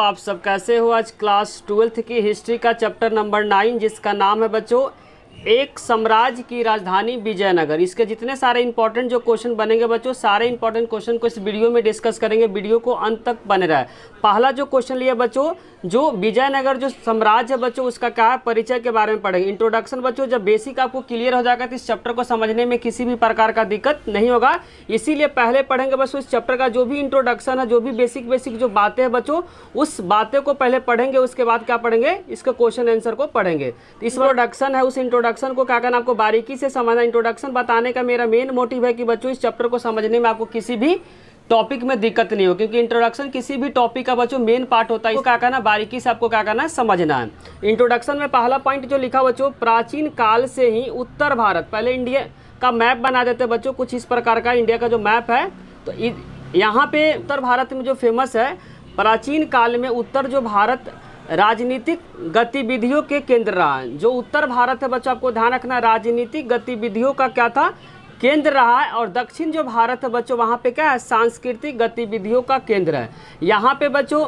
आप सब कैसे हो आज क्लास ट्वेल्थ की हिस्ट्री का चैप्टर नंबर नाइन जिसका नाम है बच्चों एक साम्राज्य की राजधानी विजयनगर इसके जितने सारे इंपॉर्टेंट जो क्वेश्चन बनेंगे बच्चों सारे इंपॉर्टेंट क्वेश्चन को इस वीडियो में डिस्कस करेंगे वीडियो को अंत तक बने रहा है पहला जो क्वेश्चन लिया बच्चों जो विजयनगर जो साम्राज्य है बच्चों उसका क्या है परिचय के बारे में पढ़ेंगे इंट्रोडक्शन बच्चों जब बेसिक आपको क्लियर हो जाएगा तो इस चैप्टर को समझने में किसी भी प्रकार का दिक्कत नहीं होगा इसीलिए पहले पढ़ेंगे बच्चों इस चैप्टर का जो भी इंट्रोडक्शन है जो भी बेसिक बेसिक जो बातें हैं बच्चों उस बातें को पहले पढ़ेंगे उसके बाद क्या पढ़ेंगे इसके क्वेश्चन आंसर को पढ़ेंगे तो इस इंट्रोडक्शन है उस इंट्रोडक्शन इंट्रोडक्शन को क्या करना आपको बारीकी से समझना इंट्रोडक्शन बताने का मेरा मेन मोटिव है कि बच्चों इस चैप्टर को समझने में आपको किसी भी टॉपिक में दिक्कत नहीं हो क्योंकि इंट्रोडक्शन किसी भी टॉपिक का बच्चों मेन पार्ट होता है इसको क्या करना बारीकी से आपको क्या करना है समझना है इंट्रोडक्शन में पहला पॉइंट जो लिखा बच्चों प्राचीन काल से ही उत्तर भारत पहले इंडिया का मैप बना देते हैं बच्चों कुछ इस प्रकार का इंडिया का जो मैप है तो यहाँ पे उत्तर भारत में जो फेमस है प्राचीन काल में उत्तर जो भारत राजनीतिक गतिविधियों के केंद्र रहा जो उत्तर भारत है बच्चों आपको ध्यान रखना राजनीतिक गतिविधियों का क्या था केंद्र रहा है और दक्षिण जो भारत है बच्चों वहाँ पे क्या है सांस्कृतिक गतिविधियों का केंद्र है यहाँ पे बच्चों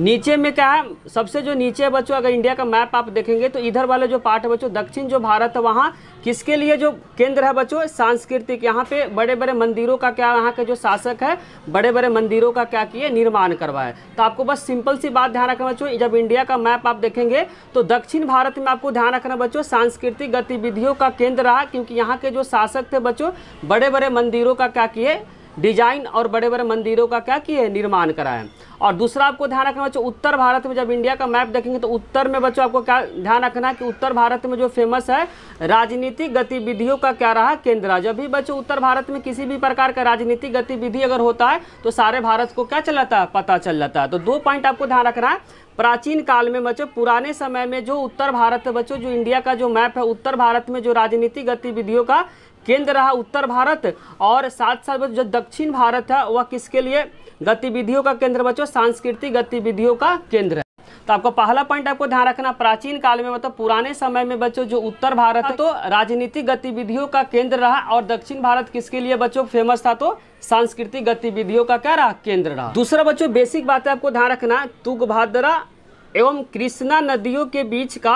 नीचे में क्या है सबसे जो नीचे बच्चों अगर इंडिया का मैप आप देखेंगे तो इधर वाले जो पार्ट है बच्चों दक्षिण जो भारत है वहाँ किसके लिए जो केंद्र है बच्चों सांस्कृतिक यहाँ पे बड़े बड़े मंदिरों का क्या यहाँ के जो शासक है बड़े बड़े मंदिरों का क्या किए निर्माण करवाए तो आपको बस सिंपल सी बात ध्यान रखना बच्चों जब इंडिया का मैप आप देखेंगे तो दक्षिण भारत में आपको ध्यान रखना बच्चों सांस्कृतिक गतिविधियों का केंद्र रहा क्योंकि यहाँ के जो शासक थे बच्चों बड़े बड़े मंदिरों का क्या किए डिजाइन और बड़े बड़े मंदिरों का क्या किए निर्माण करा है और दूसरा आपको ध्यान रखना बच्चों उत्तर भारत में जब इंडिया का मैप देखेंगे तो उत्तर में बच्चों आपको क्या ध्यान रखना है कि उत्तर भारत में जो फेमस है राजनीतिक गतिविधियों का क्या रहा केंद्र जब भी बच्चों उत्तर भारत में किसी भी प्रकार का राजनीतिक गतिविधि अगर होता है तो सारे भारत को क्या चल जाता है पता चल जाता है तो दो पॉइंट आपको ध्यान रखना है प्राचीन काल में बच्चों पुराने समय में जो उत्तर भारत बच्चों जो इंडिया का जो मैप है उत्तर भारत में जो राजनीतिक गतिविधियों का केंद्र रहा उत्तर भारत और साथ साथ जो दक्षिण भारत है वह किसके लिए गतिविधियों का केंद्र बच्चों सांस्कृतिक गतिविधियों का केंद्र है तो आपको पहला पॉइंट आपको ध्यान रखना प्राचीन काल में मतलब पुराने समय में बच्चों जो उत्तर भारत तो राजनीतिक गतिविधियों का केंद्र रहा और दक्षिण भारत किसके लिए बच्चों फेमस था तो सांस्कृतिक गतिविधियों का क्या रहा केंद्र रहा दूसरा बच्चों बेसिक बात है आपको ध्यान रखना तुगभाद्रा एवं कृष्णा नदियों के बीच का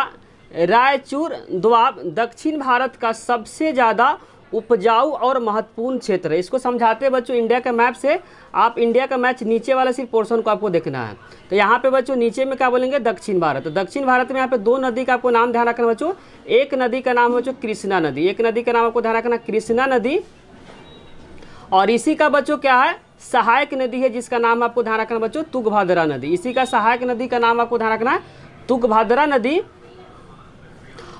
रायचूर द्वाब दक्षिण भारत का सबसे ज़्यादा उपजाऊ और महत्वपूर्ण क्षेत्र है इसको समझाते हैं बच्चों इंडिया के मैप से आप इंडिया का मैच नीचे वाला सिर्फ पोर्शन को आपको देखना है तो यहाँ पे बच्चों नीचे में क्या बोलेंगे दक्षिण भारत तो दक्षिण भारत में यहाँ पे दो नदी का आपको नाम ध्यान रखना बच्चों एक नदी का नाम है बच्चों कृष्णा नदी एक नदी का नाम आपको ध्यान रखना कृष्णा नदी और इसी का बच्चों क्या है सहायक नदी है जिसका नाम आपको ध्यान रखना बच्चों तुग नदी इसी का सहायक नदी का नाम आपको ध्यान रखना है तुग नदी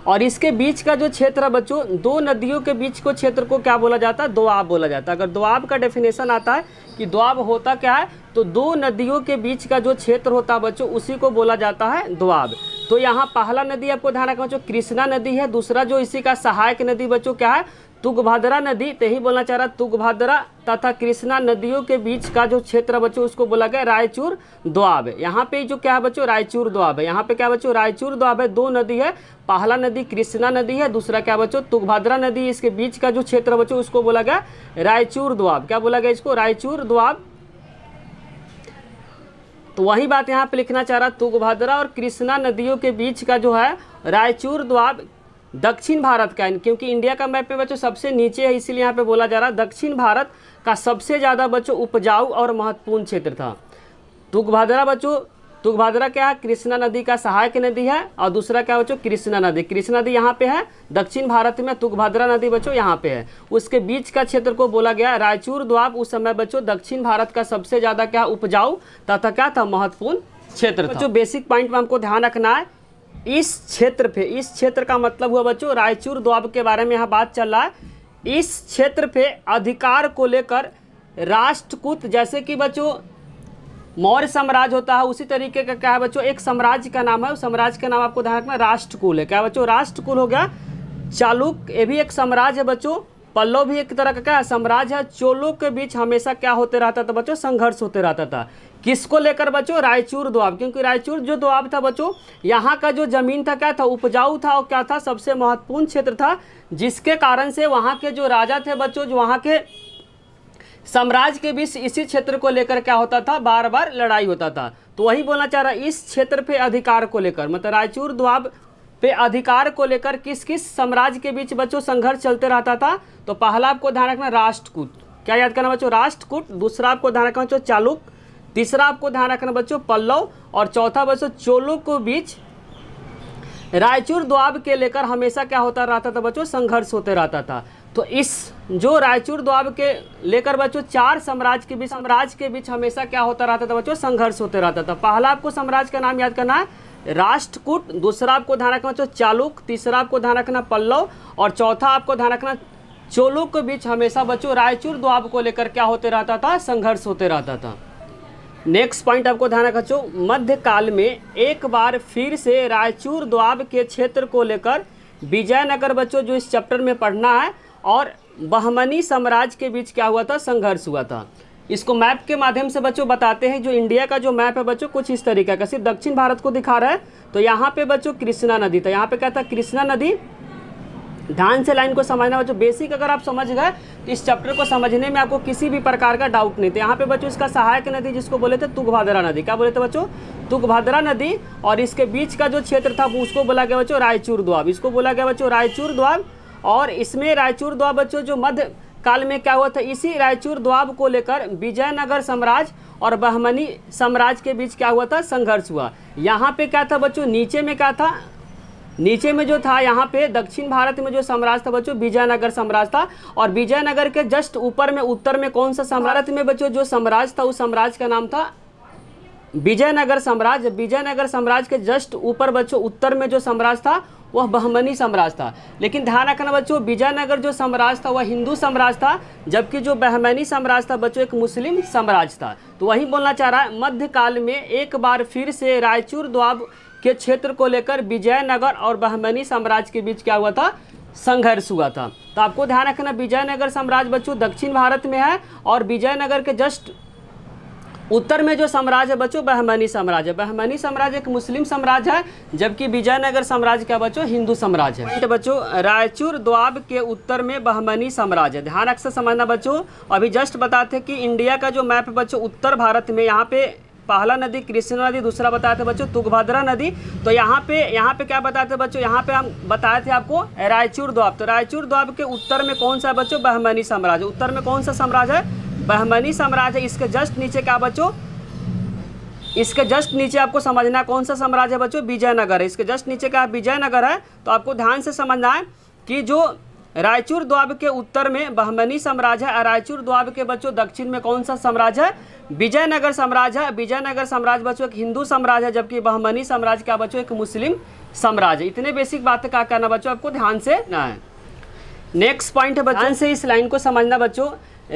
और इसके बीच का जो क्षेत्र है बच्चों दो नदियों के बीच को क्षेत्र को क्या बोला जाता है दोआब बोला जाता है अगर दोआब का डेफिनेशन आता है कि दोआब होता क्या है तो दो नदियों के बीच का जो क्षेत्र होता है बच्चों उसी को बोला जाता है दोआब तो यहाँ पहला नदी आपको ध्यान रखना बच्चों कृष्णा नदी है दूसरा जो इसी का सहायक नदी बच्चों क्या है तुगभद्रा नदी तो यही बोलना चाह रहा तुगभद्रा तथा कृष्णा नदियों के बीच का जो क्षेत्र बच्चों उसको बोला गया रायचूर द्वाब यहाँ पे जो क्या है बच्चों रायचूर द्वाब है यहाँ पे क्या बच्चों रायचूर द्वाब है दो नदी है पहला नदी कृष्णा नदी है दूसरा क्या बच्चों तुगभद्रा नदी इसके बीच का जो क्षेत्र बच्चों उसको बोला गया रायचूर द्वाब क्या बोला गया इसको रायचूर द्वाब तो वही बात यहाँ पे लिखना चाह रहा तुगभद्रा और कृष्णा नदियों के बीच का जो है रायचूर द्वाब दक्षिण भारत का क्योंकि इंडिया का मैप पे बच्चों सबसे नीचे है इसीलिए यहाँ पे बोला जा रहा है दक्षिण भारत का सबसे ज़्यादा बच्चों उपजाऊ और महत्वपूर्ण क्षेत्र था तुगभाद्रा बच्चों तुगभाद्रा क्या है कृष्णा नदी का सहायक नदी है और दूसरा क्या बच्चों कृष्णा नदी कृष्णा नदी यहाँ पे है दक्षिण भारत में तुगभाद्रा नदी बच्चों यहाँ पे है उसके बीच का क्षेत्र को बोला गया रायचूर द्वाब उस समय बच्चों दक्षिण भारत का सबसे ज़्यादा क्या उपजाऊ तथा क्या था महत्वपूर्ण क्षेत्र था जो बेसिक पॉइंट में हमको ध्यान रखना है इस क्षेत्र पे इस क्षेत्र का मतलब हुआ बच्चों रायचूर द्वाब के बारे में यहाँ बात चल रहा है इस क्षेत्र पे अधिकार को लेकर राष्ट्रकूट जैसे कि बच्चों मौर्य साम्राज्य होता है उसी तरीके का क्या है बच्चों एक साम्राज्य का नाम है उस साम्राज्य का नाम आपको ध्यान रखना राष्ट्रकुल है क्या बच्चों राष्ट्रकुल हो गया चालुक ये भी एक साम्राज्य है बच्चों पल्लव भी एक तरह का क्या है साम्राज्य है चोलों के बीच हमेशा क्या होते रहता था बच्चों संघर्ष होते रहता था किसको लेकर बचो रायचूर दुआब क्योंकि रायचूर जो दुआब था बचो यहाँ का जो ज़मीन था क्या था उपजाऊ था और क्या था सबसे महत्वपूर्ण क्षेत्र था जिसके कारण से वहाँ के जो राजा थे बच्चों जो वहाँ के साम्राज्य के बीच इसी क्षेत्र को लेकर क्या होता था बार बार लड़ाई होता था तो वही बोलना चाह रहा इस क्षेत्र पे अधिकार को लेकर मतलब रायचूर द्वाब पे अधिकार को लेकर किस किस साम्राज्य के बीच बच्चों संघर्ष चलते रहता था तो पहला आपको ध्यान रखना राष्ट्रकूट क्या याद करना बच्चों राष्ट्रकूट दूसरा आपको ध्यान रखना बच्चों चालुक्य तीसरा आपको ध्यान रखना बच्चों पल्लव और चौथा बच्चों चोलों को बीच रायचूर द्वाब के लेकर हमेशा क्या होता रहता था बच्चों संघर्ष होते रहता था तो इस जो रायचूर द्वाब के लेकर बच्चों चार साम्राज्य के बीच साम्राज्य के बीच हमेशा क्या होता रहता था बच्चों संघर्ष होते रहता था पहला आपको साम्राज्य का नाम याद करना है राष्ट्रकूट दूसरा आपको ध्यान रखना बच्चों चालुक तीसरा आपको ध्यान रखना पल्लव और चौथा आपको ध्यान रखना चोलों के बीच हमेशा बच्चों रायचूर द्वाब को लेकर क्या होते रहता था संघर्ष होते रहता था नेक्स्ट पॉइंट आपको ध्यान रखो मध्यकाल में एक बार फिर से रायचूर द्वाब के क्षेत्र को लेकर विजयनगर बच्चों जो इस चैप्टर में पढ़ना है और बहमनी साम्राज्य के बीच क्या हुआ था संघर्ष हुआ था इसको मैप के माध्यम से बच्चों बताते हैं जो इंडिया का जो मैप है बच्चों कुछ इस तरीके का सिर्फ दक्षिण भारत को दिखा रहा है तो यहाँ पे बच्चों कृष्णा नदी था यहाँ पे क्या था कृष्णा नदी ध्यान से लाइन को समझना बच्चों बेसिक अगर आप समझ गए तो इस चैप्टर को समझने में आपको किसी भी प्रकार का डाउट नहीं था यहाँ पे बच्चों इसका सहायक नदी जिसको बोले थे तुग नदी क्या बोले थे बच्चों तुग नदी और इसके बीच का जो क्षेत्र था उसको बोला गया बच्चों रायचूर द्वाब इसको बोला गया बच्चों रायचूर द्वाब और इसमें रायचूर द्वाब बच्चों जो मध्य काल में क्या हुआ था इसी रायचूर द्वाब को लेकर विजयनगर साम्राज्य और बहमनी साम्राज्य के बीच क्या हुआ था संघर्ष हुआ यहाँ पे क्या था बच्चों नीचे में क्या था नीचे में जो था यहाँ पे दक्षिण भारत में जो साम्राज्य था बच्चों विजयनगर साम्राज्य था और विजयनगर के जस्ट ऊपर में उत्तर में कौन सा साम्राज्य में बच्चों जो साम्राज्य था उस साम्राज्य का नाम था विजयनगर साम्राज्य विजयनगर साम्राज्य के जस्ट ऊपर बच्चों उत्तर में जो साम्राज्य था वह बहमनी साम्राज्य था लेकिन ध्यान रखना बच्चों विजयनगर जो साम्राज्य था वह हिंदू साम्राज्य था जबकि जो बहमनी साम्राज्य था बच्चों एक मुस्लिम साम्राज्य था तो वही बोलना चाह रहा है मध्यकाल में एक बार फिर से रायचूर द्वाब के क्षेत्र को लेकर विजयनगर और बहमनी साम्राज्य के बीच क्या हुआ था संघर्ष हुआ था तो आपको ध्यान रखना विजयनगर साम्राज्य बच्चों दक्षिण भारत में है और विजयनगर के जस्ट उत्तर में जो साम्राज्य है बच्चों बहमनी साम्राज्य बहमनी साम्राज्य एक मुस्लिम साम्राज्य है जबकि विजयनगर साम्राज्य क्या बच्चों हिंदू साम्राज्य है तो बच्चों रायचूर द्वाब के उत्तर में बहमनी साम्राज्य है ध्यान अक्सर समझना बच्चों अभी जस्ट बताते कि इंडिया का जो मैप बच्चों उत्तर भारत में यहाँ पे पहला नदी कृष्णा नदी दूसरा बताए थे बच्चों तुगभद्रा नदी तो यहाँ पे यहाँ पे क्या बताए थे बच्चों यहाँ पे हम बताए थे आपको रायचूर द्वाब तो रायचूर द्वाब के उत्तर में कौन सा बच्चों बहमनी साम्राज्य उत्तर में कौन सा साम्राज्य है बहमनी साम्राज्य इसके जस्ट नीचे क्या बच्चों इसके जस्ट नीचे आपको समझना है कौन सा साम्राज्य है बच्चों विजयनगर है इसके जस्ट नीचे क्या विजयनगर है तो आपको ध्यान से समझना है कि जो रायचूर द्वाब के उत्तर में बहमनी साम्राज्य है रायचूर द्वाब के बच्चों दक्षिण में कौन सा साम्राज्य है विजयनगर साम्राज्य है विजयनगर साम्राज्य बच्चों एक हिंदू साम्राज्य है जबकि बहमनी साम्राज्य क्या बच्चों एक मुस्लिम साम्राज्य इतने बेसिक बात क्या करना बच्चों आपको ध्यान से ना है नेक्स्ट पॉइंट है बच्चों से इस लाइन को समझना बच्चों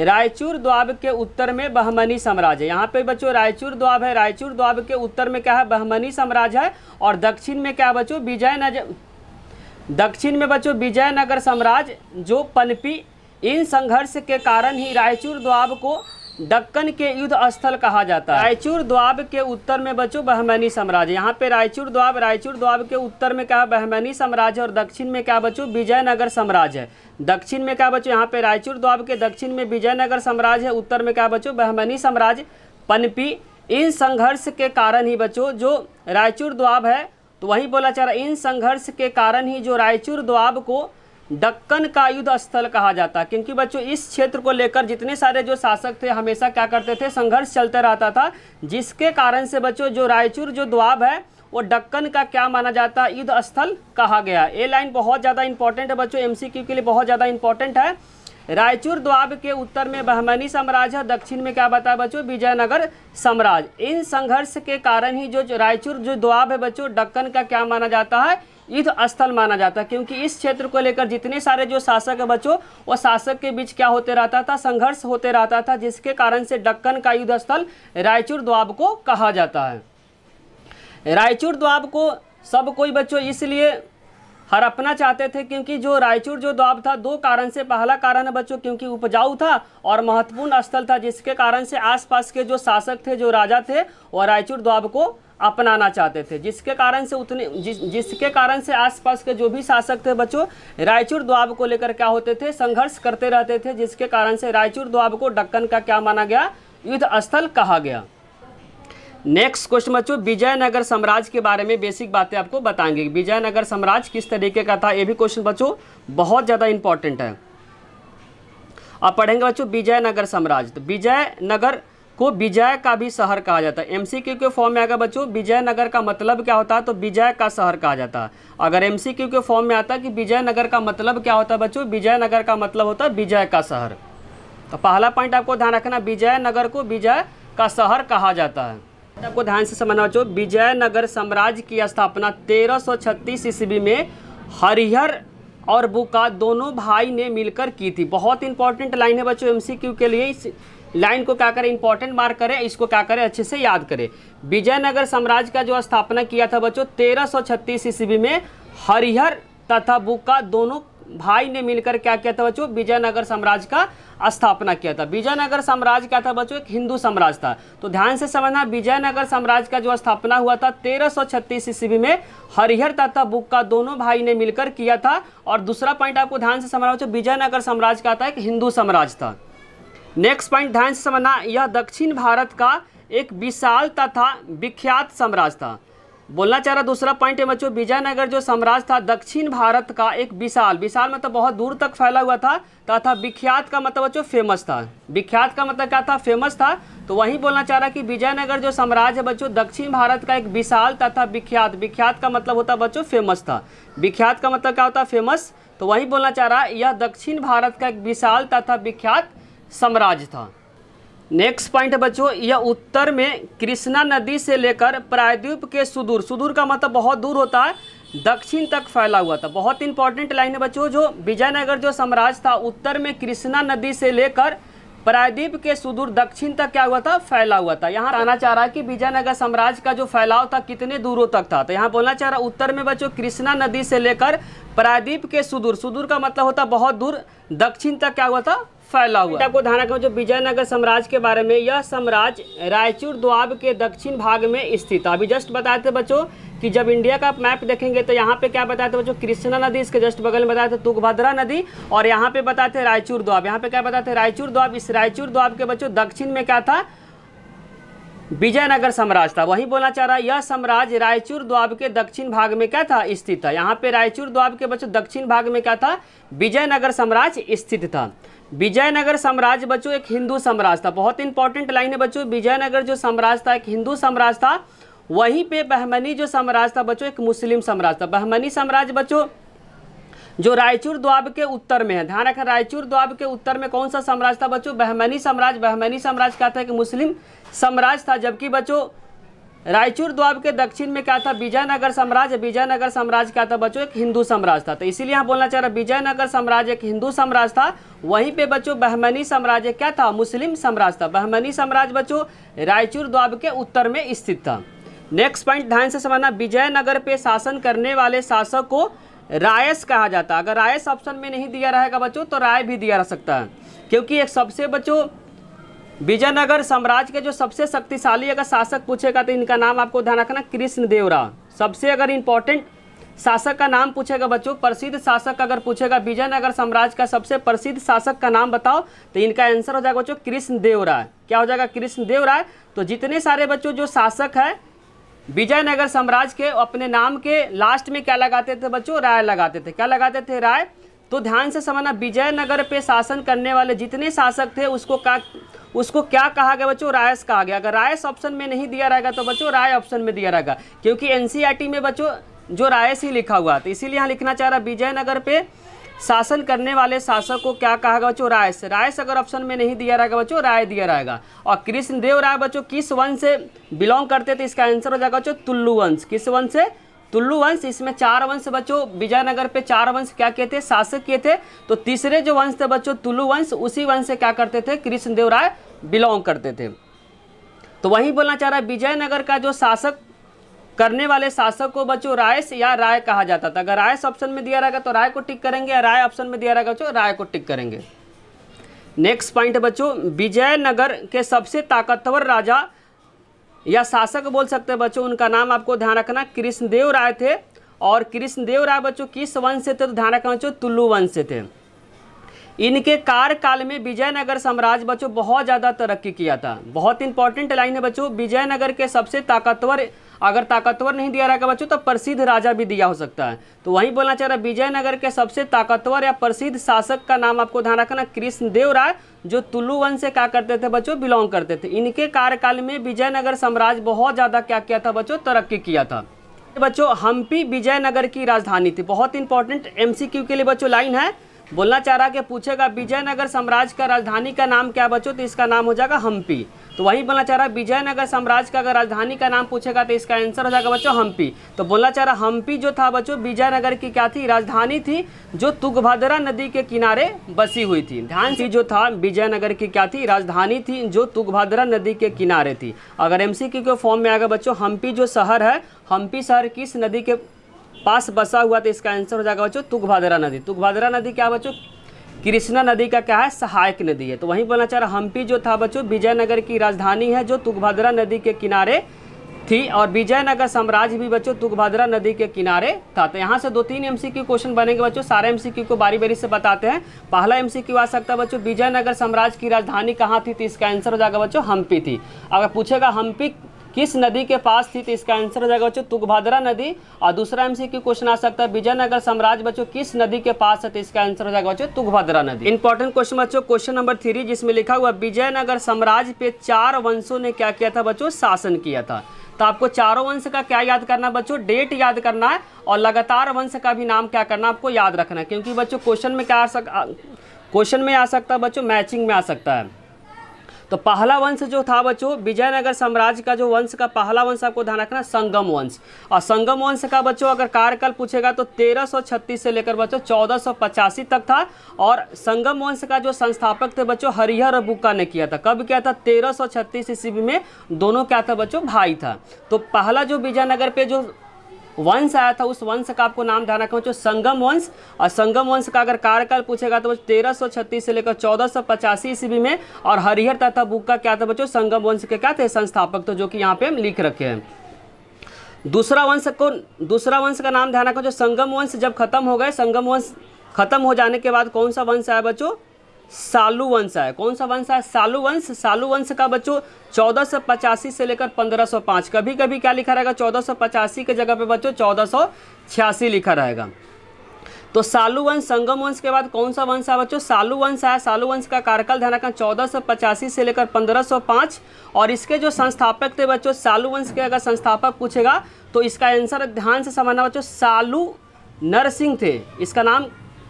रायचूर द्वाब के उत्तर में बहमनी साम्राज्य यहाँ पे बच्चों रायचूर द्वाब है रायचूर द्वाब के उत्तर में क्या है बहमनी साम्राज्य है और दक्षिण में क्या बच्चों विजयनगर दक्षिण में बच्चों विजयनगर साम्राज्य जो पनपी इन संघर्ष के कारण ही रायचूर द्वाब को दक्कन के युद्ध स्थल कहा जाता है रायचूर द्वाब के उत्तर में बच्चों बहमनी साम्राज्य यहाँ पे रायचूर द्वाब रायचूर द्वाब के उत्तर में क्या बहमनी साम्राज्य और दक्षिण में क्या बच्चों विजयनगर साम्राज्य है दक्षिण में क्या बच्चों यहाँ पे रायचूर द्वाब के दक्षिण में विजयनगर साम्राज्य है उत्तर में क्या बच्चों बहमनी साम्राज्य पनपी इन संघर्ष के कारण ही बच्चों जो रायचूर द्वाब है तो वही बोला चाह रहा इन संघर्ष के कारण ही जो रायचूर द्वाब को डक्कन का युद्ध स्थल कहा जाता क्योंकि बच्चों इस क्षेत्र को लेकर जितने सारे जो शासक थे हमेशा क्या करते थे संघर्ष चलते रहता था जिसके कारण से बच्चों जो रायचूर जो द्वाब है वो डक्कन का क्या माना जाता है युद्ध स्थल कहा गया ये लाइन बहुत ज़्यादा इंपॉर्टेंट है बच्चों एमसीक्यू के लिए बहुत ज़्यादा इंपॉर्टेंट है रायचूर द्वाब के उत्तर में बहमनी साम्राज्य दक्षिण में क्या बताया बच्चों विजयनगर साम्राज्य इन संघर्ष के कारण ही जो रायचूर जो द्वाब है बच्चों डक्कन का क्या माना जाता है युद्ध स्थल माना जाता है क्योंकि इस क्षेत्र को लेकर जितने सारे जो शासक है बच्चों वो शासक के बीच क्या होते रहता था संघर्ष होते रहता था जिसके कारण से डक्कन का युद्ध स्थल रायचूर द्वाब को कहा जाता है रायचूर द्वाब को सब कोई बच्चों इसलिए हड़पना चाहते थे क्योंकि जो रायचूर जो द्वाब था दो कारण से पहला कारण है बच्चों क्योंकि उपजाऊ था और महत्वपूर्ण स्थल था जिसके कारण से आसपास के जो शासक थे जो राजा थे वह रायचूर द्वाब को अपनाना चाहते थे जिसके कारण से उतने जिस जिसके कारण से आसपास के जो भी शासक थे बच्चों रायचूर द्वाब को लेकर क्या होते थे संघर्ष करते रहते थे जिसके कारण से रायचूर द्वाब को डक्कन का क्या माना गया युद्ध स्थल कहा गया नेक्स्ट क्वेश्चन बच्चों विजयनगर साम्राज्य के बारे में बेसिक बातें आपको बताएंगे विजयनगर साम्राज्य किस तरीके का था ये भी क्वेश्चन बच्चों बहुत ज़्यादा इंपॉर्टेंट है अब पढ़ेंगे बच्चों विजयनगर साम्राज्य तो विजयनगर को विजय का भी शहर कहा जाता है एमसीक्यू के फॉर्म में आएगा बच्चों विजयनगर का मतलब क्या होता है तो विजय का शहर कहा जाता है अगर एमसीक्यू के फॉर्म में आता है कि विजयनगर का मतलब क्या होता है बच्चों विजयनगर का मतलब होता है विजय का शहर तो पहला पॉइंट आपको ध्यान रखना विजयनगर को विजय का शहर कहा जाता है आपको ध्यान से समझना चाहो विजयनगर साम्राज्य की स्थापना 1336 ईस्वी में हरिहर और बुका दोनों भाई ने मिलकर की थी बहुत इंपॉर्टेंट लाइन है बच्चों एमसीक्यू के लिए इस लाइन को क्या करें इंपॉर्टेंट मार्क करें इसको क्या करें अच्छे से याद करें विजयनगर साम्राज्य का जो स्थापना किया था बच्चों 1336 ईस्वी में हरिहर तथा बुका दोनों भाई ने मिलकर क्या किया था बच्चों विजयनगर साम्राज्य का स्थापना किया था विजयनगर साम्राज्य क्या था बच्चों एक हिंदू साम्राज्य था तो ध्यान से समझना विजयनगर साम्राज्य का जो स्थापना हुआ था 1336 ईस्वी में हरिहर तथा बुक का दोनों भाई ने मिलकर किया था और दूसरा पॉइंट आपको ध्यान से समझना बच्चों विजयनगर साम्राज्य का था एक हिंदू साम्राज्य था नेक्स्ट पॉइंट ध्यान से समझना यह दक्षिण भारत का एक विशाल तथा विख्यात साम्राज्य था बोलना चाह रहा दूसरा पॉइंट है बच्चों विजयनगर जो साम्राज्य था दक्षिण भारत का एक विशाल विशाल मतलब बहुत दूर तक फैला हुआ था तथा विख्यात का मतलब बच्चों फेमस था विख्यात का मतलब क्या था फेमस था तो वही बोलना चाह रहा कि विजयनगर जो साम्राज्य है बच्चों दक्षिण भारत का एक विशाल तथा विख्यात विख्यात का मतलब होता बच्चों फेमस था विख्यात का मतलब क्या होता फेमस तो वही बोलना चाह रहा यह दक्षिण भारत का एक विशाल तथा विख्यात साम्राज्य था नेक्स्ट पॉइंट है बच्चों यह उत्तर में कृष्णा नदी से लेकर प्रायद्वीप के सुदूर सुदूर का मतलब बहुत दूर होता है दक्षिण तक फैला हुआ था बहुत इंपॉर्टेंट लाइन है बच्चों जो विजयनगर जो साम्राज्य था उत्तर में कृष्णा नदी से लेकर प्रायद्वीप के सुदूर दक्षिण तक क्या हुआ था फैला हुआ था यहाँ आना चाह रहा है कि विजयनगर साम्राज्य का जो फैलाव था कितने दूरों तक था तो यहाँ बोलना चाह रहा उत्तर में बच्चों कृष्णा नदी से लेकर प्रायद्वीप के सुदूर सुदूर का मतलब होता बहुत दूर दक्षिण तक क्या हुआ था फैला हुआ आपको ध्यान रखना जो विजयनगर साम्राज्य के बारे में यह साम्राज्य रायचूर दुआब के दक्षिण भाग में स्थित अभी जस्ट बताए थे बच्चों कि जब इंडिया का मैप देखेंगे तो यहाँ पे क्या बताते बच्चों कृष्णा नदी इसके जस्ट बगल में बताया था तुगभद्रा नदी और यहाँ पे बताए थे रायचूर द्वाब यहाँ पे क्या बताते थे रायचूर द्वाब इस रायचूर द्वाब के बच्चों दक्षिण में क्या था विजयनगर साम्राज्य था वही बोलना चाह रहा है यह साम्राज्य रायचूर द्वाब के दक्षिण भाग में क्या था स्थित था यहाँ पे रायचूर द्वाब के बच्चों दक्षिण भाग में क्या था विजयनगर साम्राज्य स्थित था विजयनगर साम्राज्य बच्चों एक हिंदू साम्राज्य था बहुत इंपॉर्टेंट लाइन है बच्चों विजयनगर जो साम्राज्य था एक हिंदू साम्राज्य था वहीं पे बहमनी जो साम्राज्य था बच्चों एक मुस्लिम साम्राज्य था बहमनी साम्राज्य बच्चों जो रायचूर द्वाब के उत्तर में है ध्यान रखें रायचूर द्वाब के उत्तर में कौन सा साम्राज्य था बच्चों बहमनी साम्राज्य बहमनी साम्राज्य क्या था कि मुस्लिम साम्राज्य था जबकि बच्चों रायचूर द्वाब के दक्षिण में क्या था विजयनगर साम्राज्य विजयनगर साम्राज्य क्या था बच्चों एक हिंदू साम्राज्य था तो इसीलिए यहाँ बोलना चाह रहे विजयनगर साम्राज्य एक हिंदू साम्राज्य था वहीं पे बच्चों बहमनी साम्राज्य क्या था मुस्लिम साम्राज्य था बहमनी साम्राज्य बच्चों रायचूर द्वाब के उत्तर में स्थित था नेक्स्ट पॉइंट ध्यान से समझना विजयनगर पे शासन करने वाले शासक को रायस कहा जाता है अगर रायस ऑप्शन में नहीं दिया रहेगा बच्चों तो राय भी दिया रह सकता है क्योंकि एक सबसे बच्चों विजयनगर साम्राज्य के जो सबसे शक्तिशाली अगर शासक पूछेगा तो इनका नाम आपको ध्यान रखना कृष्ण देवरा सबसे अगर इम्पोर्टेंट शासक का नाम पूछेगा बच्चों प्रसिद्ध शासक अगर पूछेगा विजयनगर साम्राज्य का सबसे प्रसिद्ध शासक का नाम बताओ तो इनका आंसर हो जाएगा बच्चों कृष्ण राय क्या हो जाएगा कृष्ण राय तो जितने सारे बच्चों जो शासक है विजयनगर साम्राज्य के अपने नाम के लास्ट में क्या लगाते थे बच्चों राय लगाते थे क्या लगाते थे राय तो ध्यान से समझना विजयनगर पे शासन करने वाले जितने शासक थे उसको का उसको क्या कहा गया बच्चों रायस कहा गया अगर रायस ऑप्शन में नहीं दिया रहेगा तो बच्चों राय ऑप्शन में दिया रहेगा क्योंकि एनसीईआरटी e में बच्चों जो रायस ही लिखा हुआ तो इसीलिए यहाँ लिखना चाह रहा विजयनगर पे शासन करने वाले शासक को क्या कहा गया बच्चों राय से राय से अगर ऑप्शन में नहीं दिया रहेगा बच्चों राय दिया रहेगा और कृष्णदेव राय बच्चों किस वंश से बिलोंग करते थे इसका आंसर हो जाएगा बच्चों तुल्लु वंश किस वंश से तुल्लु वंश इसमें चार वंश बच्चों विजयनगर पे चार वंश क्या किए थे शासक किए थे तो तीसरे जो वंश थे बच्चों तुल्लु वंश उसी वंश से क्या करते थे कृष्णदेव राय बिलोंग करते थे तो वही बोलना चाह रहा है विजयनगर का जो शासक करने वाले शासक को बच्चों राय या राय कहा जाता था अगर राय ऑप्शन में दिया रहेगा तो राय को टिक करेंगे या राय ऑप्शन में दिया रहेगा बच्चों तो राय को टिक करेंगे नेक्स्ट पॉइंट बच्चों विजयनगर के सबसे ताकतवर राजा या शासक बोल सकते हैं बच्चों उनका नाम आपको ध्यान रखना कृष्णदेव राय थे और कृष्णदेव राय बच्चों किस वंश से थे तो ध्यान रखना बच्चों तुल्लू वंश से थे इनके कार्यकाल में विजयनगर साम्राज्य बच्चों बहुत ज़्यादा तरक्की किया था बहुत इंपॉर्टेंट लाइन है बच्चों विजयनगर के सबसे ताकतवर अगर ताकतवर नहीं दिया रहेगा बच्चों तो प्रसिद्ध राजा भी दिया हो सकता है तो वहीं बोलना चाह रहा है विजयनगर के सबसे ताकतवर या प्रसिद्ध शासक का नाम आपको ध्यान रखना कृष्णदेव राय जो तुलु वन से क्या करते थे बच्चों बिलोंग करते थे इनके कार्यकाल में विजयनगर साम्राज्य बहुत ज़्यादा क्या किया था बच्चों तरक्की किया था बच्चों हम्पी विजयनगर की राजधानी थी बहुत इंपॉर्टेंट एमसीक्यू के लिए बच्चों लाइन है बोलना चाह रहा कि पूछेगा विजयनगर साम्राज्य का राजधानी का नाम क्या बचो तो इसका नाम हो जाएगा हम्पी तो वही बोलना चाह रहा है विजयनगर साम्राज्य का अगर राजधानी का नाम पूछेगा तो इसका आंसर हो जाएगा बच्चों हम्पी तो बोलना चाह रहा हम्पी जो था बच्चों विजयनगर की क्या थी राजधानी थी जो तुगभद्रा नदी के किनारे बसी हुई थी ध्यान से जो था विजयनगर की क्या थी राजधानी थी जो तुगभद्रा नदी के किनारे थी अगर एम के फॉर्म में आएगा बच्चों हम्पी जो शहर है हम्पी शहर किस नदी के पास बसा हुआ तो इसका आंसर हो जाएगा बच्चों तुगभादरा नदी तुगभादरा नदी क्या बच्चों कृष्णा नदी का क्या है सहायक नदी है तो वहीं बोलना चाह रहा हम्पी जो था बच्चों विजयनगर की राजधानी है जो तुगभादरा नदी के किनारे थी और विजयनगर साम्राज्य भी बच्चों तुगभद्रा नदी के किनारे था तो यहाँ से दो तीन एमसीक्यू क्वेश्चन बनेंगे बच्चों सारे एमसीक्यू को बारी बारी से बताते हैं पहला एमसीक्यू आ सकता है बच्चों विजयनगर साम्राज्य की राजधानी कहाँ थी तो इसका आंसर हो जाएगा बच्चों हम्पी थी अगर पूछेगा हम्पी किस नदी के पास थी तो इसका आंसर हो जाएगा बच्चों तुगभद्रा नदी और दूसरा एमसी क्यू क्वेश्चन आ सकता है विजयनगर साम्राज्य बच्चों किस नदी के पास है तो इसका आंसर हो जाएगा बच्चों तुगभद्रा नदी इंपॉर्टेंट क्वेश्चन बच्चों क्वेश्चन नंबर थ्री जिसमें लिखा हुआ विजयनगर साम्राज्य पे चार वंशों ने क्या किया था बच्चों शासन किया था तो आपको चारों वंश का क्या याद करना है बच्चों डेट याद करना है और लगातार वंश का भी नाम क्या करना आपको याद रखना है क्योंकि बच्चों क्वेश्चन में क्या आ सकता क्वेश्चन में आ सकता है बच्चों मैचिंग में आ सकता है तो पहला वंश जो था बच्चों विजयनगर साम्राज्य का जो वंश का पहला वंश आपको ध्यान रखना संगम वंश और संगम वंश का बच्चों अगर कार्यकाल पूछेगा तो 1336 से लेकर बच्चों चौदह तक था और संगम वंश का जो संस्थापक थे बच्चों हरिहर और बुक्का ने किया था कब किया था 1336 ईस्वी में दोनों क्या था बच्चों भाई था तो पहला जो विजयनगर पे जो वंश आया था उस वंश का आपको नाम ध्यान रखना जो संगम वंश और संगम वंश का अगर कार्यकाल पूछेगा तो तेरह से लेकर चौदह सौ ईस्वी में और हरिहर तथा बुक का क्या था बच्चों संगम वंश के क्या थे संस्थापक तो जो कि यहाँ पे हम लिख रखे हैं दूसरा वंश को दूसरा वंश का नाम ध्यान रखना जो संगम वंश जब खत्म हो गए संगम वंश खत्म हो जाने के बाद कौन सा वंश आया बच्चों सालू वंश है कौन सा वंश है सालू वंश सालू वंश का बच्चों चौदह सौ पचासी से लेकर पंद्रह सौ पांच कभी कभी क्या लिखा रहेगा चौदह सौ पचासी के जगह पे बच्चों चौदह सौ छियासी लिखा रहेगा तो सालू वंश संगम वंश के बाद कौन सा वंश है बच्चों सालू वंश है सालू वंश का कार्यकाल ध्यान रखना चौदह सौ पचासी से लेकर पंद्रह सौ पांच और इसके जो संस्थापक थे बच्चों सालू वंश के अगर संस्थापक पूछेगा तो इसका आंसर ध्यान से समझना बच्चों सालू नरसिंह थे इसका नाम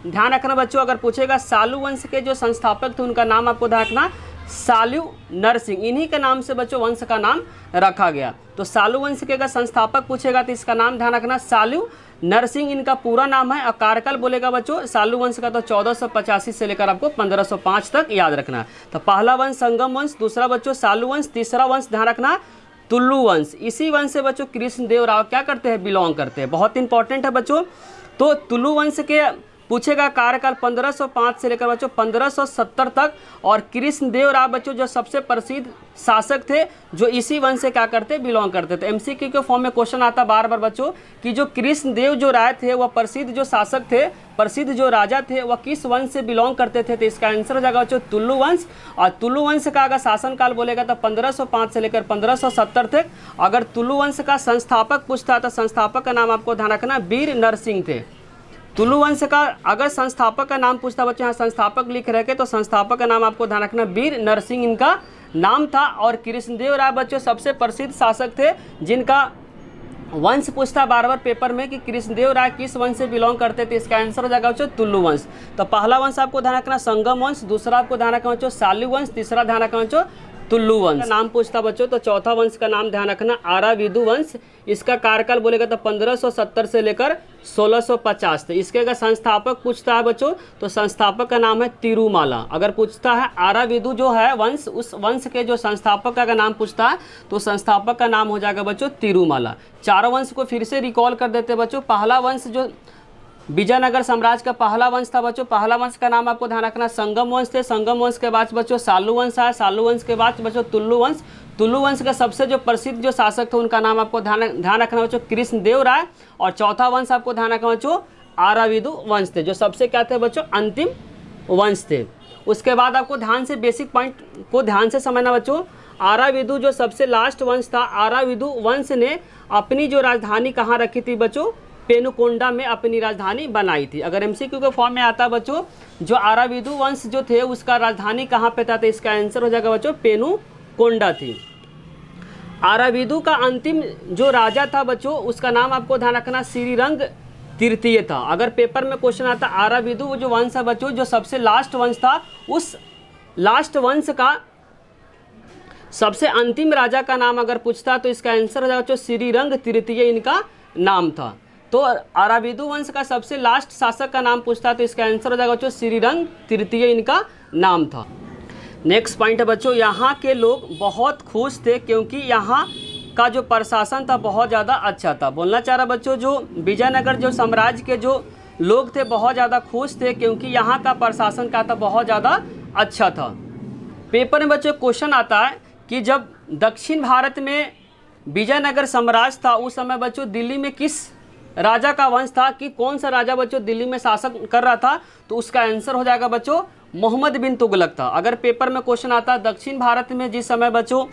ध्यान रखना बच्चों अगर पूछेगा सालू वंश के जो संस्थापक थे उनका नाम आपको ध्यान रखना सालू नरसिंह इन्हीं के नाम से बच्चों वंश का नाम रखा गया तो सालू वंश के अगर संस्थापक पूछेगा तो इसका नाम ध्यान रखना सालू नरसिंह इनका पूरा नाम है और कार्यकाल बोलेगा बच्चों सालू वंश का तो चौदह से लेकर आपको 1505 तक याद रखना तो पहला वंश संगम वंश दूसरा बच्चों सालू वंश तीसरा वंश ध्यान रखना तुल्लू वंश इसी वंश से बच्चों कृष्णदेव राव क्या करते हैं बिलोंग करते हैं बहुत इंपॉर्टेंट है बच्चों तो तुल्लू वंश के पूछेगा कार्यकाल 1505 से लेकर बच्चों 1570 तक और कृष्णदेव राय बच्चों जो सबसे प्रसिद्ध शासक थे जो इसी वंश से क्या करते बिलोंग करते थे एमसीक्यू के फॉर्म में क्वेश्चन आता बार बार बच्चों कि जो कृष्णदेव जो राय थे वह प्रसिद्ध जो शासक थे प्रसिद्ध जो राजा थे वह किस वंश से बिलोंग करते थे तो इसका आंसर हो जाएगा बच्चों तुल्लू वंश और तुल्लू वंश का अगर शासनकाल बोलेगा तो 1505 से लेकर 1570 तक अगर तुल्लू वंश का संस्थापक पूछता तो संस्थापक का नाम आपको ध्यान रखना वीर नरसिंह थे तुलु वंश का अगर संस्थापक का नाम पूछता बच्चों यहाँ संस्थापक लिख रहे थे तो संस्थापक का नाम आपको ध्यान रखना वीर नरसिंह इनका नाम था और कृष्णदेव राय बच्चों सबसे प्रसिद्ध शासक थे जिनका वंश पूछता बार बार पेपर में कि कृष्णदेव राय किस वंश से बिलोंग करते थे इसका आंसर हो जाएगा बच्चों तुल्लु वंश तो पहला वंश आपको ध्यान रखना संगम वंश दूसरा आपको ध्यान रखना बच्चों शालु वंश तीसरा ध्यान रखना बच्चों तुल्लू वंश नाम पूछता बच्चों तो चौथा वंश का नाम ध्यान रखना आरा विदु वंश इसका कार्यकाल बोलेगा तो 1570 से लेकर 1650 थे इसके अगर संस्थापक पूछता है बच्चों तो संस्थापक का नाम है तिरुमाला अगर पूछता है आरा विदु जो है वंश उस वंश के जो संस्थापक का नाम पूछता है तो संस्थापक का नाम हो जाएगा बच्चों तिरुमाला चारों वंश को फिर से रिकॉल कर देते बच्चों पहला वंश जो विजयनगर साम्राज्य का पहला वंश था बच्चों पहला वंश का नाम आपको ध्यान रखना संगम वंश थे संगम वंश के बाद बच्चों सालू वंश आया सालू वंश के बाद बच्चों तुल्लू वंश तुल्लू वंश का सबसे जो प्रसिद्ध जो शासक थे उनका नाम आपको ध्यान ध्यान रखना बच्चों कृष्णदेव राय और चौथा वंश आपको ध्यान रखना बच्चों आराविदु वंश थे जो सबसे क्या थे बच्चों अंतिम वंश थे उसके बाद आपको ध्यान से बेसिक पॉइंट को ध्यान से समझना बच्चों आराविदु जो सबसे लास्ट वंश था आराविदु वंश ने अपनी जो राजधानी कहाँ रखी थी बच्चों पेनुकोंडा में अपनी राजधानी बनाई थी अगर एम के फॉर्म में आता बच्चों जो आराविदु वंश जो थे उसका राजधानी कहाँ पे था तो इसका आंसर हो जाएगा बच्चों पेनुकोंडा थी आराविदु का अंतिम जो राजा था बच्चों उसका नाम आपको ध्यान रखना श्रीरंग तृतीय था अगर पेपर में क्वेश्चन आता आराविदु वो जो वंश है बच्चों जो सबसे लास्ट वंश था उस लास्ट वंश का सबसे अंतिम राजा का नाम अगर पूछता तो इसका आंसर हो जाएगा बच्चों श्रीरंग तृतीय इनका नाम था तो अराविदु वंश का सबसे लास्ट शासक का नाम पूछता है तो इसका आंसर हो जाएगा बच्चों श्रीरंग तृतीय इनका नाम था नेक्स्ट पॉइंट है बच्चों यहाँ के लोग बहुत खुश थे क्योंकि यहाँ का जो प्रशासन था बहुत ज़्यादा अच्छा था बोलना चाह रहा बच्चों जो विजयनगर जो साम्राज्य के जो लोग थे बहुत ज़्यादा खुश थे क्योंकि यहाँ का प्रशासन का था बहुत ज़्यादा अच्छा था पेपर में बच्चों क्वेश्चन आता है कि जब दक्षिण भारत में विजयनगर साम्राज्य था उस समय बच्चों दिल्ली में किस राजा का वंश था कि कौन सा राजा बच्चों दिल्ली में शासन कर रहा था तो उसका आंसर हो जाएगा बच्चों मोहम्मद बिन तुगलक था अगर पेपर में क्वेश्चन आता दक्षिण भारत में जिस समय बच्चों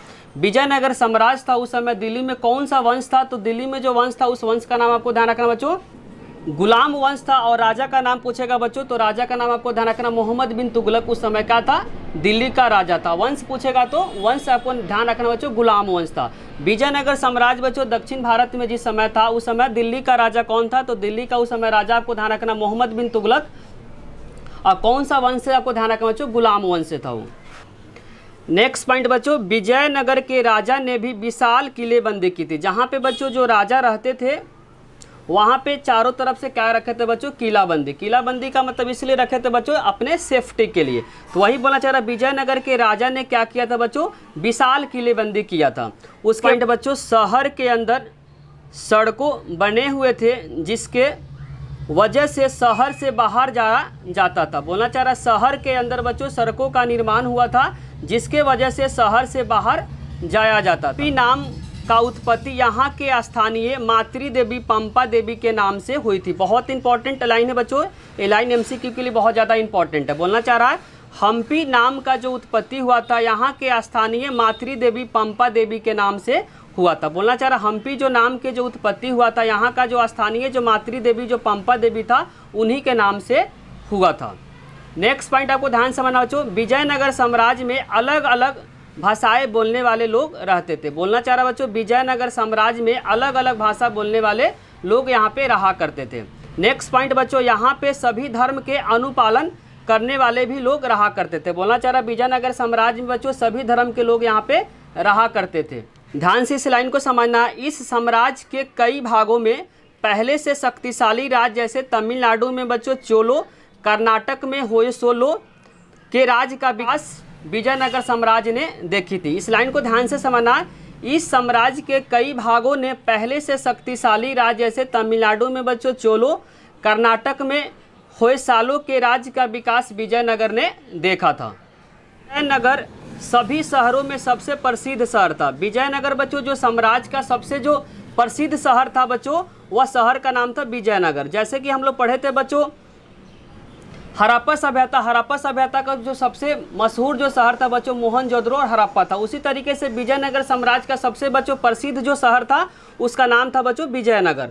विजयनगर साम्राज्य था उस समय दिल्ली में कौन सा वंश था तो दिल्ली में जो वंश था उस वंश का नाम आपको ध्यान रखना बच्चों गुलाम वंश था और राजा का नाम पूछेगा बच्चों तो राजा का नाम आपको ध्यान रखना मोहम्मद बिन तुगलक उस समय का था दिल्ली का राजा था वंश पूछेगा तो वंश आपको ध्यान रखना बच्चों गुलाम वंश था विजयनगर साम्राज्य बच्चों दक्षिण भारत में जिस समय था उस समय दिल्ली का राजा कौन था तो दिल्ली का उस समय राजा आपको ध्यान रखना मोहम्मद बिन तुगलक और कौन सा वंश है आपको ध्यान रखना बच्चों गुलाम वंश था वो नेक्स्ट पॉइंट बच्चों विजयनगर के राजा ने भी विशाल किलेबंदी की थी जहाँ पे बच्चों जो राजा रहते थे वहाँ पे चारों तरफ से क्या रखे थे बच्चों किलाबंदी किलाबंदी का मतलब इसलिए रखे थे बच्चों अपने सेफ्टी के लिए तो वही बोला चाह रहा विजयनगर के राजा ने क्या किया था बच्चों विशाल किलेबंदी किया था उसके अंदर बच्चों शहर के अंदर सड़कों बने हुए थे जिसके वजह से शहर से बाहर जाया जाता था बोलना चाह रहा शहर के अंदर बच्चों सड़कों का निर्माण हुआ था जिसके वजह से शहर से बाहर जाया जाता था नाम का उत्पत्ति यहाँ के स्थानीय मातृ देवी पंपा देवी के नाम से हुई थी बहुत इंपॉर्टेंट लाइन है बच्चों ये लाइन एमसीक्यू के लिए बहुत ज़्यादा इंपॉर्टेंट है बोलना चाह रहा है हम्पी नाम का जो उत्पत्ति हुआ था यहाँ के स्थानीय मातृ देवी पंपा देवी के नाम से हुआ था बोलना चाह रहा हम्पी जो नाम के जो उत्पत्ति हुआ था यहाँ का जो स्थानीय जो मातृ देवी जो पंपा देवी था उन्हीं के नाम से हुआ था नेक्स्ट पॉइंट आपको ध्यान समझना बच्चों विजयनगर साम्राज्य में अलग अलग भाषाएं बोलने वाले लोग रहते थे बोलना चाह रहा बच्चों विजयनगर साम्राज्य में अलग अलग भाषा बोलने वाले लोग यहाँ पे रहा करते थे नेक्स्ट पॉइंट बच्चों यहाँ पे सभी धर्म के अनुपालन करने वाले भी लोग रहा करते थे बोलना चाह रहा विजयनगर साम्राज्य में बच्चों सभी धर्म के लोग यहाँ पे रहा करते थे ध्यान से इस लाइन को समझना इस साम्राज्य के कई भागों में पहले से शक्तिशाली राज्य जैसे तमिलनाडु में बच्चों चोलो कर्नाटक में होयसोलो के राज्य का विकास विजयनगर साम्राज्य ने देखी थी इस लाइन को ध्यान से समझना इस साम्राज्य के कई भागों ने पहले से शक्तिशाली राज्य जैसे तमिलनाडु में बच्चों चोलो कर्नाटक में सालों के राज्य का विकास विजयनगर ने देखा था विजयनगर सभी शहरों में सबसे प्रसिद्ध शहर था विजयनगर बच्चों जो साम्राज्य का सबसे जो प्रसिद्ध शहर था बच्चों वह शहर का नाम था विजयनगर जैसे कि हम लोग पढ़े थे बच्चों हरप्पा सभ्यता हरप्पा सभ्यता का जो सबसे मशहूर जो शहर था बच्चों मोहन जोद्रो और हरप्पा था उसी तरीके से विजयनगर साम्राज्य का सबसे बच्चों प्रसिद्ध जो शहर था उसका नाम था बच्चों विजयनगर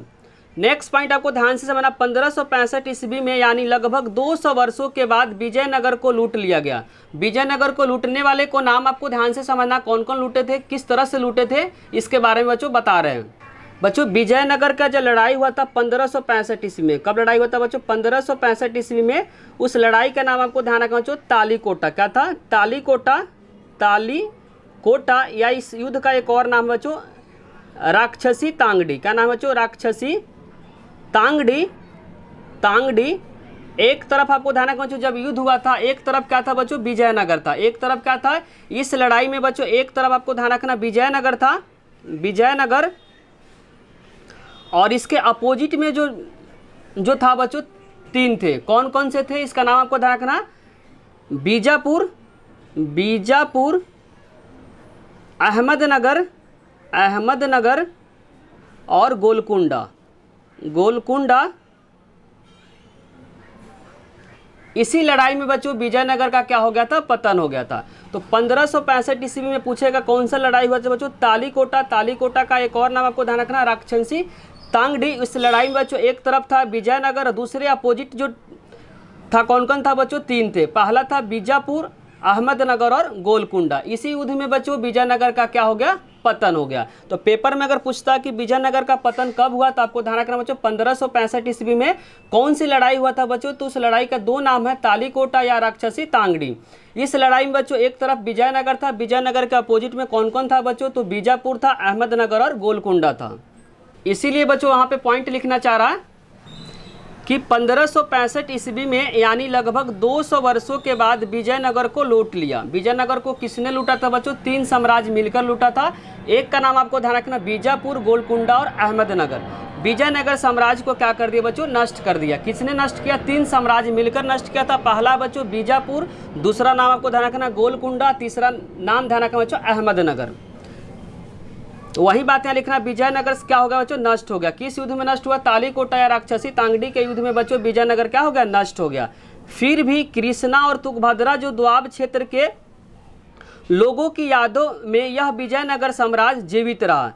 नेक्स्ट पॉइंट आपको ध्यान से समझना पंद्रह सौ पैंसठ ईस्वी में यानी लगभग 200 वर्षों के बाद विजयनगर को लूट लिया गया विजयनगर को लूटने वाले को नाम आपको ध्यान से समझना कौन कौन लूटे थे किस तरह से लूटे थे इसके बारे में बच्चों बता रहे हैं बच्चों विजयनगर का जो लड़ाई हुआ था पंद्रह सौ पैंसठ ईस्वी में कब लड़ाई हुआ था बच्चों पंद्रह सौ पैंसठ ईस्वी में उस लड़ाई का नाम आपको ध्यान रखना बच्चों तालीकोटा क्या था तालीकोटा ताली कोटा या इस युद्ध का एक और नाम बच्चों राक्षसी तांगडी क्या नाम बच्चों राक्षसी तांगडी तांगडी एक तरफ आपको ध्यान रखना जब युद्ध हुआ था एक तरफ क्या था बच्चों विजयनगर था एक तरफ क्या था इस लड़ाई में बच्चों एक तरफ आपको ध्यान रखना विजयनगर था विजयनगर और इसके अपोजिट में जो जो था बच्चों तीन थे कौन कौन से थे इसका नाम आपको ध्यान रखना बीजापुर बीजापुर अहमदनगर अहमदनगर और गोलकुंडा गोलकुंडा इसी लड़ाई में बच्चों विजयनगर का क्या हो गया था पतन हो गया था तो पंद्रह सौ पैंसठ ईस्वी में पूछेगा कौन सा लड़ाई हुआ था बच्चों तालीकोटा तालीकोटा का एक और नाम आपको ध्यान रखना राक्षसी तांगडी इस लड़ाई में बच्चों एक तरफ था विजयनगर दूसरे अपोजिट जो था कौन कौन था बच्चों तीन थे पहला था बीजापुर अहमदनगर और गोलकुंडा इसी युद्ध में बच्चों विजयनगर का क्या हो गया पतन हो गया तो पेपर में अगर पूछता कि विजयनगर का पतन कब हुआ तो आपको ध्यान रखना बच्चों पंद्रह सौ पैंसठ ईस्वी में कौन सी लड़ाई हुआ था बच्चों तो उस लड़ाई का दो नाम है तालीकोटा या राक्षसी तांगड़ी इस लड़ाई में बच्चों एक तरफ विजयनगर था विजयनगर के अपोजिट में कौन कौन था बच्चों तो बीजापुर था अहमदनगर और गोलकुंडा था इसीलिए बच्चों वहाँ पे पॉइंट लिखना चाह रहा कि पंद्रह सौ पैंसठ ईस्वी में यानी लगभग 200 वर्षों के बाद विजयनगर को लूट लिया विजयनगर को किसने लूटा था बच्चों तीन साम्राज्य मिलकर लूटा था एक का नाम आपको ध्यान रखना बीजापुर गोलकुंडा और अहमदनगर विजयनगर साम्राज्य को क्या कर दिया बच्चों नष्ट कर दिया किसने नष्ट किया तीन साम्राज्य मिलकर नष्ट किया था पहला बच्चों बीजापुर दूसरा नाम आपको ध्यान रखना गोलकुंडा तीसरा नाम ध्यान रखना बच्चों अहमदनगर तो वही बात यहाँ लिखना विजयनगर क्या हो गया बच्चों नष्ट हो गया किस युद्ध में नष्ट हुआ ताली कोटा या राक्षसी तांगडी के युद्ध में बच्चों विजयनगर क्या हो गया नष्ट हो गया फिर भी कृष्णा और तुकभद्रा जो द्वाब क्षेत्र के लोगों की यादों में यह विजयनगर साम्राज्य जीवित रहा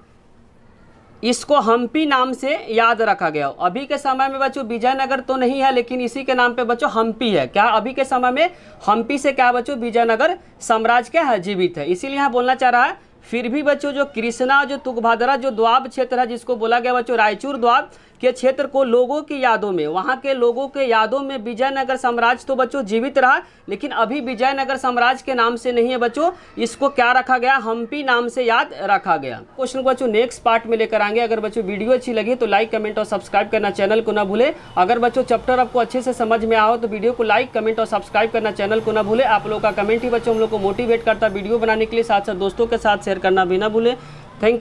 इसको हम्पी नाम से याद रखा गया अभी के समय में बच्चों विजयनगर तो नहीं है लेकिन इसी के नाम पे बच्चों हम्पी है क्या अभी के समय में हम्पी से क्या बच्चों विजयनगर साम्राज्य क्या है जीवित है इसीलिए यहाँ बोलना चाह रहा है फिर भी बच्चों जो कृष्णा जो तुकभादरा जो द्वाब क्षेत्र है जिसको बोला गया बच्चों रायचूर द्वाब के क्षेत्र को लोगों की यादों में वहाँ के लोगों के यादों में विजयनगर साम्राज्य तो बच्चों जीवित रहा लेकिन अभी विजयनगर साम्राज्य के नाम से नहीं है बच्चों इसको क्या रखा गया हम्पी नाम से याद रखा गया क्वेश्चन को बच्चों नेक्स्ट पार्ट में लेकर आएंगे अगर बच्चों वीडियो अच्छी लगी तो लाइक कमेंट और सब्सक्राइब करना चैनल को ना भूले अगर बच्चों चैप्टर आपको अच्छे से समझ में आओ तो वीडियो को लाइक कमेंट और सब्सक्राइब करना चैनल को ना भूले आप लोग का कमेंट ही बच्चों हम लोग को मोटिवेट करता वीडियो बनाने के लिए साथ साथ दोस्तों के साथ शेयर करना भी ना भूलें थैंक यू